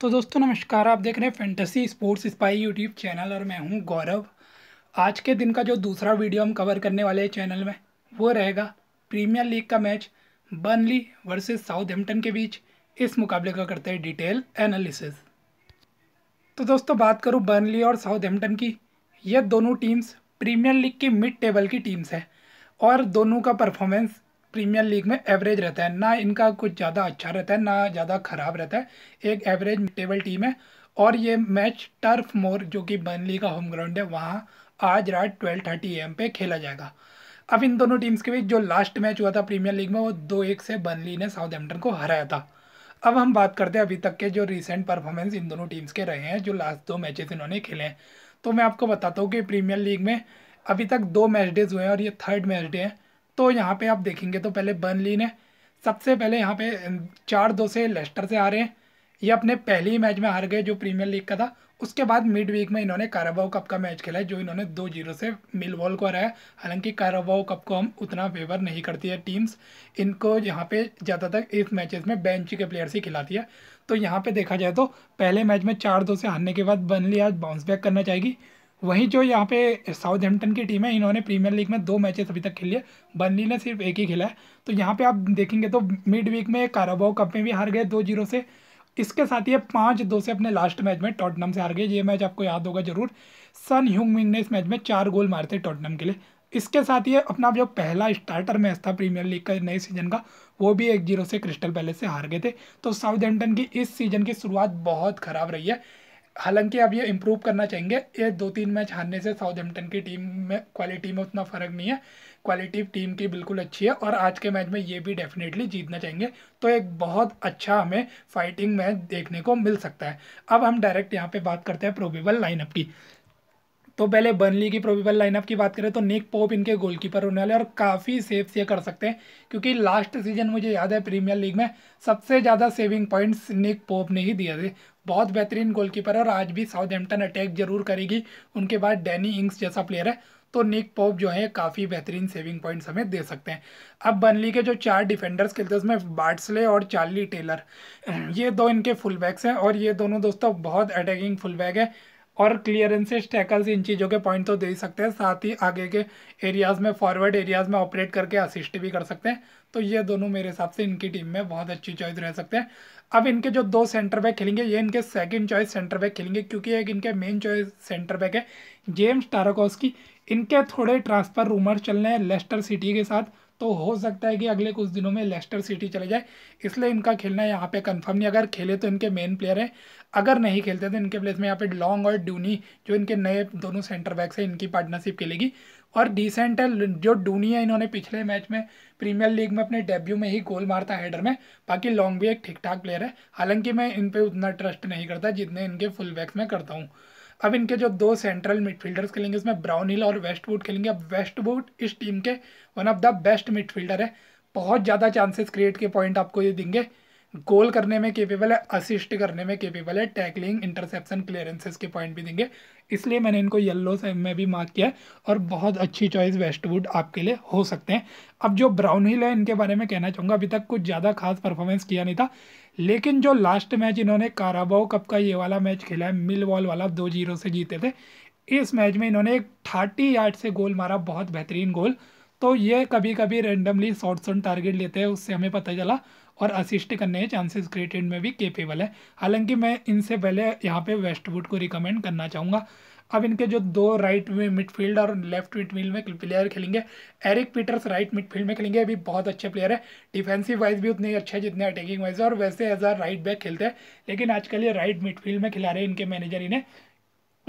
तो दोस्तों नमस्कार आप देख रहे हैं fantasy sports spy YouTube channel और मैं हूं गौरव आज के दिन का जो दूसरा वीडियो हम कवर करने वाले हैं चैनल में वो रहेगा प्रीमियर लीग का मैच बर्नली वर्सेस साउथहैम्पटन के बीच इस मुकाबले का करते हैं डिटेल एनालिसिस तो दोस्तों बात करूँ बर्नली और साउथहैम्पटन की यह दोनों टीम्स प्रीमियर लीग की मिड टेबल की टीम्स हैं और दोनों का परफॉर्मेंस प्रीमियर लीग में एवरेज रहता है ना इनका कुछ ज़्यादा अच्छा रहता है ना ज़्यादा ख़राब रहता है एक एवरेज टेबल टीम है और ये मैच टर्फ मोर जो कि बर्नली का होम ग्राउंड है वहाँ आज रात ट्वेल्व थर्टी एम पे खेला जाएगा अब इन दोनों टीम्स के बीच जो लास्ट मैच हुआ था प्रीमियर लीग में वो दो एक से बर्नली ने साउथहैम्पटन को हराया था अब हम बात करते हैं अभी तक के जो रिसेंट परफॉर्मेंस इन दोनों टीम्स के रहे हैं जो लास्ट दो मैचेस इन्होंने खेले हैं तो मैं आपको बताता हूँ कि प्रीमियर लीग में अभी तक दो मैच डेज हुए हैं और ये थर्ड मैच डे है तो यहाँ पे आप देखेंगे तो पहले बर्नली ने सबसे पहले यहाँ पे चार दो से लेस्टर से हारे हैं ये अपने पहले ही मैच में हार गए जो प्रीमियर लीग का था उसके बाद मिड वीक में इन्होंने काराबाओ कप का मैच खेला जो इन्होंने दो जीरो से मिल वॉल को हराया हालांकि काराबाओ कप को हम उतना फेवर नहीं करती है टीम्स इनको यहाँ पे ज़्यादातर इस मैचेस में बेंच के प्लेयर्स ही खिलाती है तो यहाँ पे देखा जाए तो पहले मैच में चार दो से हारने के बाद बनली आज बाउंस बैक करना चाहेगी वहीं जो यहाँ पे साउथहैम्पटन की टीम है इन्होंने प्रीमियर लीग में दो मैचेस अभी तक खेले बर्नी बर्नली ने सिर्फ एक ही खेला है तो यहाँ पे आप देखेंगे तो मिड वीक में काराबाओ कप में भी हार गए दो जीरो से इसके साथ ये पाँच दो से अपने लास्ट मैच में टॉटनम से हार गए ये मैच आपको याद होगा जरूर सन ह्यूंग मिंग ने इस मैच में चार गोल मारे थे टॉटनम के लिए इसके साथ ये अपना जो पहला स्टार्टर मैच था प्रीमियर लीग का नए सीजन का वो भी एक जीरो से क्रिस्टल पैलेस से हार गए थे तो साउथ की इस सीजन की शुरुआत बहुत ख़राब रही है हालांकि अब ये इम्प्रूव करना चाहेंगे ये दो तीन मैच हारने से साउथहैम्पटन की टीम में क्वालिटी में उतना फ़र्क नहीं है क्वालिटी टीम की बिल्कुल अच्छी है और आज के मैच में ये भी डेफिनेटली जीतना चाहेंगे तो एक बहुत अच्छा हमें फाइटिंग मैच देखने को मिल सकता है अब हम डायरेक्ट यहाँ पे बात करते हैं प्रोबेबल लाइनअप की तो पहले बर्नली की प्रोबेबल लाइनअप की बात करें तो निक पोप इनके गोलकीपर होने वाले और काफ़ी सेव्स ये कर सकते हैं क्योंकि लास्ट सीजन मुझे याद है प्रीमियर लीग में सबसे ज़्यादा सेविंग पॉइंट्स निक पोप ने ही दिए थे बहुत बेहतरीन गोलकीपर है और आज भी साउथहैम्पटन अटैक जरूर करेगी उनके बाद डैनी इंग्स जैसा प्लेयर है तो निक पोप जो है काफ़ी बेहतरीन सेविंग पॉइंट्स हमें दे सकते हैं अब बनली के जो चार डिफेंडर्स खेलते हैं उसमें बाट्सले और चार्ली टेलर ये दो इनके फुल बैग्स हैं और ये दोनों दोस्तों बहुत अटैकिंग फुल बैग है और क्लियरेंसेज टैकल्स इन चीज़ों के पॉइंट तो दे सकते हैं साथ ही आगे के एरियाज़ में फॉरवर्ड एरियाज़ में ऑपरेट करके असिस्ट भी कर सकते हैं तो ये दोनों मेरे हिसाब से इनकी टीम में बहुत अच्छी चॉइस रह सकते हैं अब इनके जो दो सेंटर बैक खेलेंगे ये इनके सेकंड चॉइस सेंटर बैक खेलेंगे क्योंकि एक इनके मेन चॉइस सेंटर बैक है जेम्स की इनके थोड़े ट्रांसफ़र रूमर चल रहे हैं लेस्टर सिटी के साथ तो हो सकता है कि अगले कुछ दिनों में लेस्टर सिटी चले जाए इसलिए इनका खेलना यहाँ पे कंफर्म नहीं अगर खेले तो इनके मेन प्लेयर हैं अगर नहीं खेलते तो इनके प्लेस में यहाँ पे लॉन्ग और डूनी जो इनके नए दोनों सेंटर बैक्स हैं इनकी पार्टनरशिप खेलेगी और डिसेंट है जो डूनी है इन्होंने पिछले मैच में प्रीमियर लीग में अपने डेब्यू में ही गोल मारता हेडर में बाकी लॉन्ग भी एक ठीक ठाक प्लेयर है हालांकि मैं इन पर उतना ट्रस्ट नहीं करता जितने इनके फुल बैक्स में करता हूँ अब इनके जो दो सेंट्रल मिडफील्डर्स खेलेंगे उसमें ब्राउन हिल और वेस्टवुड खेलेंगे अब वेस्टवुड इस टीम के one of the best midfielder है बहुत ज़्यादा चांसेस क्रिएट के पॉइंट आपको ये देंगे गोल करने में केपेबल है असिस्ट करने में केपेबल है टैकलिंग इंटरसेप्शन क्लियरेंसेस के पॉइंट भी देंगे इसलिए मैंने इनको येल्लो में भी मार्क किया है और बहुत अच्छी चॉइस वेस्टवुड आपके लिए हो सकते हैं अब जो ब्राउन हिल है इनके बारे में कहना चाहूँगा अभी तक कुछ ज़्यादा खास परफॉर्मेंस किया नहीं था लेकिन जो लास्ट मैच इन्होंने काराबाओ कप का ये वाला मैच खेला है मिल वॉल वाला दो जीरो से जीते थे इस मैच में इन्होंने एक थर्टी यार्ड से गोल मारा बहुत बेहतरीन गोल तो ये कभी कभी रेंडमली शॉर्ट ऑन टारगेट लेते हैं उससे हमें पता चला और असिस्ट करने के चांसेस क्रिएटेड में भी केपेबल है हालांकि मैं इनसे पहले यहाँ पे वेस्टवुड को रिकमेंड करना चाहूँगा अब इनके जो दो राइट में मिडफील्ड और लेफ्ट मिडफील्ड में प्लेयर खेलेंगे एरिक पीटर्स राइट मिडफील्ड में खेलेंगे अभी बहुत अच्छे प्लेयर है डिफेंसिव वाइज भी उतने अच्छे अच्छे जितने अटैकिंग वाइज है और वैसे एज आ राइट बैक खेलते हैं लेकिन आजकल ये राइट मिडफील्ड में खिला रहे हैं इनके मैनेजर इन्हें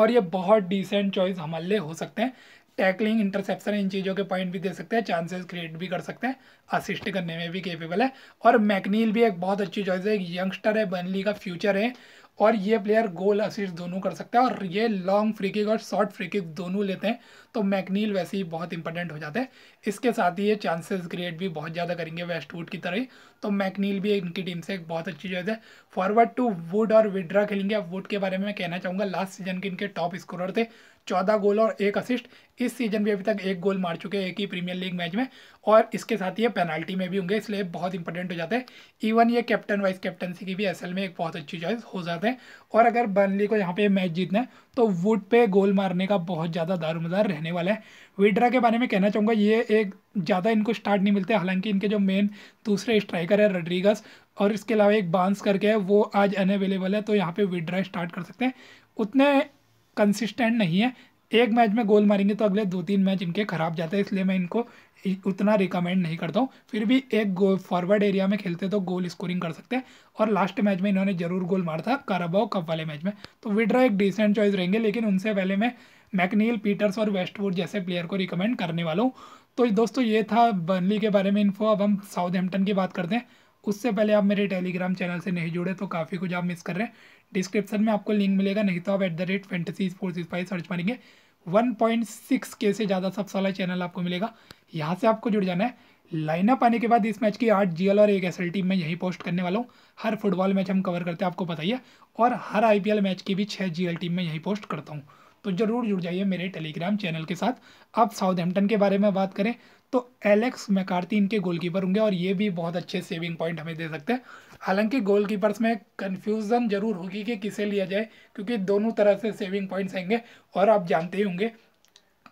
और ये बहुत डिसेंट चॉइस हमारे लिए हो सकते हैं टैकलिंग इंटरसेप्शन इन चीज़ों के पॉइंट भी दे सकते हैं चांसेस क्रिएट भी कर सकते हैं असिस्ट करने में भी केपेबल है और मैकनील भी एक बहुत अच्छी चॉइस है एक यंगस्टर है बनली का फ्यूचर है और ये प्लेयर गोल असिस्ट दोनों कर सकता है और ये लॉन्ग फ्री किक और शॉर्ट फ्री किक दोनों लेते हैं तो मैकनील वैसे ही बहुत इंपॉर्टेंट हो जाते हैं इसके साथ ही ये चांसेस क्रिएट भी बहुत ज़्यादा करेंगे वेस्टवुड की तरह ही तो मैकनील भी इनकी टीम से एक बहुत अच्छी चीज़ है फॉरवर्ड टू वुड और विड्रा खेलेंगे अब वुड के बारे में मैं कहना चाहूँगा लास्ट सीजन के इनके टॉप स्कोरर थे चौदह गोल और एक असिस्ट इस सीजन भी अभी तक एक गोल मार चुके हैं एक ही प्रीमियर लीग मैच में और इसके साथ ये पेनल्टी में भी होंगे इसलिए बहुत इंपॉर्टेंट हो जाते हैं इवन ये कैप्टन वाइस कैप्टनसी की भी एसएल में एक बहुत अच्छी चॉइस हो जाते हैं और अगर बर्नली को यहाँ पे मैच जीतना है तो वुड पे गोल मारने का बहुत ज़्यादा दारूमदार रहने वाला है विड्रा के बारे में कहना चाहूँगा ये एक ज़्यादा इनको स्टार्ट नहीं मिलते हालांकि इनके जो मेन दूसरे स्ट्राइकर है रड्रीगस और इसके अलावा एक बांस करके है वो आज अनअवेलेबल है तो यहाँ पर विड्रा स्टार्ट कर सकते हैं उतने कंसिस्टेंट नहीं है एक मैच में गोल मारेंगे तो अगले दो तीन मैच इनके खराब जाते हैं इसलिए मैं इनको उतना रिकमेंड नहीं करता हूँ फिर भी एक गोल फॉरवर्ड एरिया में खेलते तो गोल स्कोरिंग कर सकते हैं और लास्ट मैच में इन्होंने जरूर गोल मारा था काराबाओ कप वाले मैच में तो विड्रा एक डिसेंट चॉइस रहेंगे लेकिन उनसे पहले मैं मैकनील पीटर्स और वेस्टवुड जैसे प्लेयर को रिकमेंड करने वाला हूँ तो दोस्तों ये था बर्नली के बारे में इन्फो अब हम साउथ की बात करते हैं उससे पहले आप मेरे टेलीग्राम चैनल से नहीं जुड़े तो काफ़ी कुछ आप मिस कर रहे हैं डिस्क्रिप्शन में आपको लिंक मिलेगा नहीं तो आप at the rate four sports five search मारेंगे 1.6 के से ज़्यादा सबसे वाला चैनल आपको मिलेगा यहाँ से आपको जुड़ जाना है लाइनअप आने के बाद इस मैच की आठ जी और एक एस टीम में यही पोस्ट करने वाला हूँ हर फुटबॉल मैच हम कवर करते हैं आपको बताइए और हर आई मैच की भी छः जी टीम में यहीं पोस्ट करता हूँ तो ज़रूर जुड़ जाइए मेरे टेलीग्राम चैनल के साथ अब साउथहैम्पटन के बारे में बात करें तो एलेक्स मैकार्थी इनके गोलकीपर होंगे और ये भी बहुत अच्छे सेविंग पॉइंट हमें दे सकते हैं हालांकि गोलकीपर्स में कन्फ्यूज़न ज़रूर होगी कि किसे लिया जाए क्योंकि दोनों तरह से सेविंग पॉइंट्स आएंगे और आप जानते ही होंगे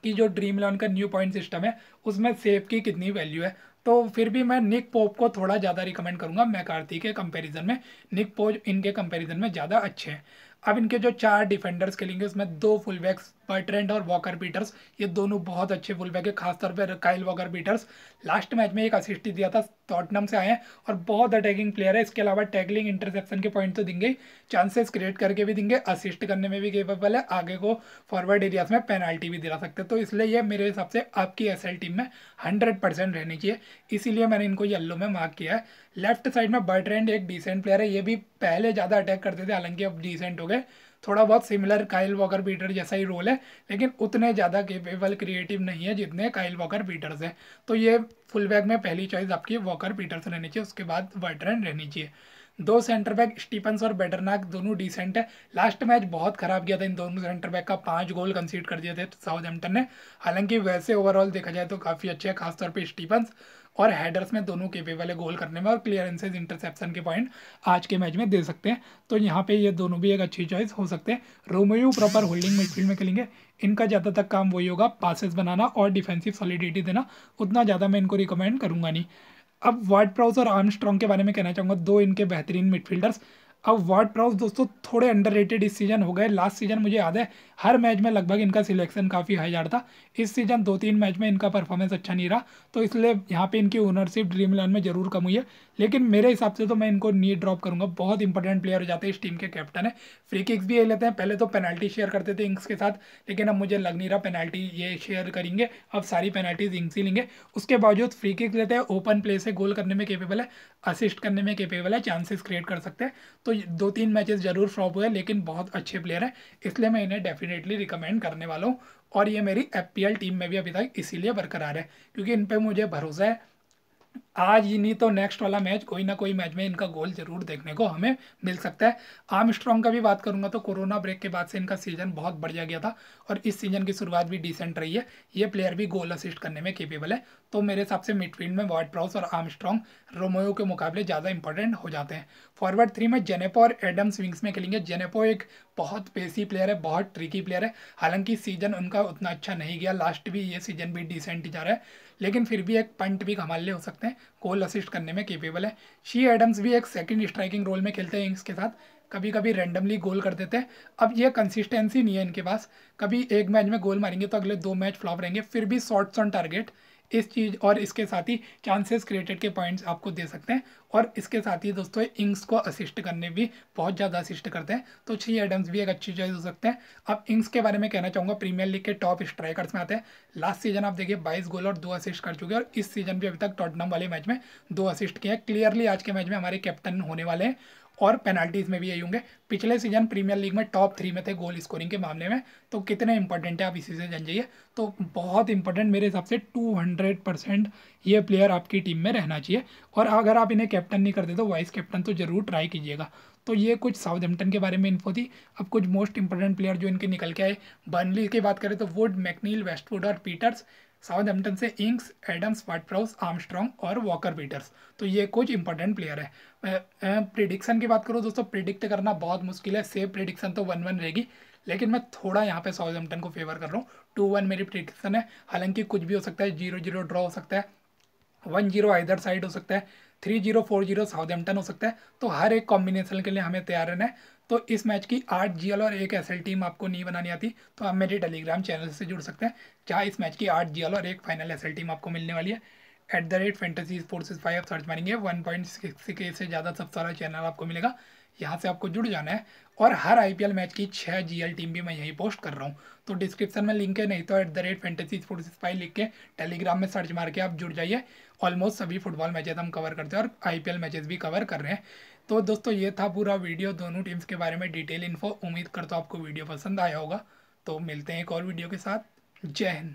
कि जो ड्रीम इलेवन का न्यू पॉइंट सिस्टम है उसमें सेव की कितनी वैल्यू है तो फिर भी मैं निक पोप को थोड़ा ज़्यादा रिकमेंड करूँगा मैकार्थी के कंपेरिजन में निक पोप इनके कंपेरिजन में ज़्यादा अच्छे हैं अब इनके जो चार डिफेंडर्स खेलेंगे उसमें दो फुल बैक्स बर्ट्रेंड और वॉकर पीटर्स ये दोनों बहुत अच्छे फुल बैक है खासतौर पर Kyle Walker Peters last match में एक असिस्ट दिया था टॉटनम से आए हैं और बहुत अटैकिंग प्लेयर है इसके अलावा टैगलिंग इंटरसेप्शन के पॉइंट तो देंगे चांसेस क्रिएट करके भी देंगे असिस्ट करने में भी केपेबल है आगे को फॉरवर्ड एरियाज में पेनाल्टी भी दिला सकते हैं तो इसलिए ये मेरे हिसाब से आपकी एस टीम में हंड्रेड रहनी चाहिए इसीलिए मैंने इनको येल्लो में मार्क किया है लेफ्ट साइड में बर्ट्रेंड एक डिसेंट प्लेयर है ये भी पहले ज़्यादा अटैक करते थे हालांकि अब डिसेंट हो गए थोड़ा बहुत सिमिलर काइल वॉकर पीटर जैसा ही रोल है लेकिन उतने ज़्यादा केपेबल क्रिएटिव नहीं है जितने काइल वॉकर पीटर्स हैं तो ये फुल बैग में पहली चॉइस आपकी वॉकर पीटर्स रहनी चाहिए उसके बाद वर्टरन रहनी चाहिए दो सेंटर बैक स्टीपन्स और बेटरनाक दोनों डिसेंट है लास्ट मैच बहुत खराब गया था इन दोनों सेंटर बैक का पाँच गोल कंसीड कर दिए थे साउथ ने हालांकि वैसे ओवरऑल देखा जाए तो काफ़ी अच्छे है खासतौर पर स्टीपन्स और हेडर्स में दोनों केपेबल है गोल करने में और क्लियरेंसेज इंटरसेप्शन के पॉइंट आज के मैच में दे सकते हैं तो यहाँ पे ये दोनों भी एक अच्छी चॉइस हो सकते हैं रोमयू प्रॉपर होल्डिंग मिडफील्ड में खेलेंगे इनका ज़्यादातर काम वही होगा पासिस बनाना और डिफेंसिव सॉलिडिटी देना उतना ज़्यादा मैं इनको रिकमेंड करूँगा नहीं अब वाइट प्राउस और आर्म के बारे में कहना चाहूँगा दो इनके बेहतरीन मिडफील्डर्स अब वार्ड प्राउस दोस्तों थोड़े रेटेड इस सीज़न हो गए लास्ट सीज़न मुझे याद है हर मैच में लगभग इनका सिलेक्शन काफ़ी हाई जा रहा था इस सीज़न दो तीन मैच में इनका परफॉर्मेंस अच्छा नहीं रहा तो इसलिए यहाँ पे इनकी ओनरशिप ड्रीम इलेवन में ज़रूर कम हुई है लेकिन मेरे हिसाब से तो मैं इनको नी ड्रॉप करूंगा बहुत इंपॉर्टेंट प्लेयर हो जाते हैं इस टीम के कैप्टन है फ्री किक्स भी ये लेते हैं पहले तो पेनल्टी शेयर करते थे इंग्स के साथ लेकिन अब मुझे लग नहीं रहा पेनल्टी ये शेयर करेंगे अब सारी पेनल्टीज इंग्स ही लेंगे उसके बावजूद फ्री किक लेते हैं ओपन प्ले से गोल करने में केपेबल है असिस्ट करने में केपेबल है चांसेस क्रिएट कर सकते हैं तो दो तीन मैचेस जरूर फ्लॉप हुए लेकिन बहुत अच्छे प्लेयर हैं इसलिए मैं इन्हें डेफिनेटली रिकमेंड करने वाला हूँ और ये मेरी एफ टीम में भी अभी तक इसीलिए बरकरार है क्योंकि इन पर मुझे भरोसा है आज ही नहीं तो नेक्स्ट वाला मैच कोई ना कोई मैच में इनका गोल जरूर देखने को हमें मिल सकता है आर्म स्ट्रॉन्ग का भी बात करूंगा तो कोरोना ब्रेक के बाद से इनका सीजन बहुत बढ़िया गया था और इस सीजन की शुरुआत भी डिसेंट रही है ये प्लेयर भी गोल असिस्ट करने में केपेबल है तो मेरे हिसाब से मिडफील्ड में वाइट प्राउस और आर्म स्ट्रॉन्ग रोमोयो के मुकाबले ज़्यादा इंपॉर्टेंट हो जाते हैं फॉरवर्ड थ्री में जेनेपो और एडम्स विंग्स में खेलेंगे जेनेपो एक बहुत पेसी प्लेयर है बहुत ट्रिकी प्लेयर है हालांकि सीजन उनका उतना अच्छा नहीं गया लास्ट भी ये सीजन भी डिसेंट ही जा रहा है लेकिन फिर भी एक पंट भी कमाल ले हो सकते हैं गोल असिस्ट करने में केपेबल है शी एडम्स भी एक सेकंड स्ट्राइकिंग रोल में खेलते हैं इंग्स के साथ कभी कभी रैंडमली गोल कर देते हैं अब ये कंसिस्टेंसी नहीं है इनके पास कभी एक मैच में गोल मारेंगे तो अगले दो मैच फ्लॉप रहेंगे फिर भी शॉर्ट्स ऑन टारगेट इस चीज़ और इसके साथ ही चांसेस क्रिएटेड के पॉइंट्स आपको दे सकते हैं और इसके साथ ही दोस्तों इंग्स को असिस्ट करने भी बहुत ज़्यादा असिस्ट करते हैं तो छह एडम्स भी एक अच्छी चॉइस हो सकते हैं अब इंग्स के बारे में कहना चाहूँगा प्रीमियर लीग के टॉप स्ट्राइकर्स में आते हैं लास्ट सीजन आप देखिए बाईस गोल और दो असिस्ट कर चुके हैं और इस सीजन भी अभी तक टॉटनम वाले मैच में दो असिस्ट किए हैं क्लियरली आज के मैच में हमारे कैप्टन होने वाले हैं और पेनल्टीज में भी यही होंगे पिछले सीजन प्रीमियर लीग में टॉप थ्री में थे गोल स्कोरिंग के मामले में तो कितने इंपॉर्टेंट है आप इसी से जान जाइए तो बहुत इंपॉर्टेंट मेरे हिसाब से टू हंड्रेड परसेंट ये प्लेयर आपकी टीम में रहना चाहिए और अगर आप इन्हें कैप्टन नहीं करते तो वाइस कैप्टन तो ज़रूर ट्राई कीजिएगा तो ये कुछ साउथहैम्पटन के बारे में इन्फो थी अब कुछ मोस्ट इंपॉर्टेंट प्लेयर जो इनके निकल के आए बर्नली की बात करें तो वुड मैकनील वेस्टवुड और पीटर्स साउथहैम्पटन से इंग्स एडम्स वाटप्राउस आर्मस्ट्रॉन्ग और वॉकर पीटर्स तो ये कुछ इंपॉर्टेंट प्लेयर है प्रिडिक्शन की बात करूँ दोस्तों प्रिडिक्ट करना बहुत मुश्किल है सेफ प्रिडिक्शन तो वन वन रहेगी लेकिन मैं थोड़ा यहाँ पे साउथहैम्पटन को फेवर कर रहा हूँ टू वन मेरी प्रिडिक्शन है हालांकि कुछ भी हो सकता है जीरो जीरो ड्रॉ हो सकता है वन जीरो आइदर साइड हो सकता है थ्री जीरो फोर जीरो एम्पटन हो सकता है तो हर एक कॉम्बिनेशन के लिए हमें तैयार रहना है तो इस मैच की आठ जी और एक एस टीम आपको नहीं बनानी आती तो आप मेरे टेलीग्राम चैनल से जुड़ सकते हैं जहाँ इस मैच की आठ जी और एक फाइनल एस टीम आपको मिलने वाली है at the rate fantasy sports five search मारेंगे वन पॉइंट सिक्स के से ज़्यादा सब सारा चैनल आपको मिलेगा यहाँ से आपको जुड़ जाना है और हर आई मैच की छः जी टीम भी मैं यहीं पोस्ट कर रहा हूँ तो डिस्क्रिप्शन में लिंक है नहीं तो at the rate fantasy sports spy लिख के टेलीग्राम में सर्च मार के आप जुड़ जाइए ऑलमोस्ट सभी फुटबॉल मैचेस हम कवर करते हैं और आईपीएल मैचेस भी कवर कर रहे हैं तो दोस्तों ये था पूरा वीडियो दोनों टीम्स के बारे में डिटेल इन्फो उम्मीद करता तो हूँ आपको वीडियो पसंद आया होगा तो मिलते हैं एक और वीडियो के साथ जय हिंद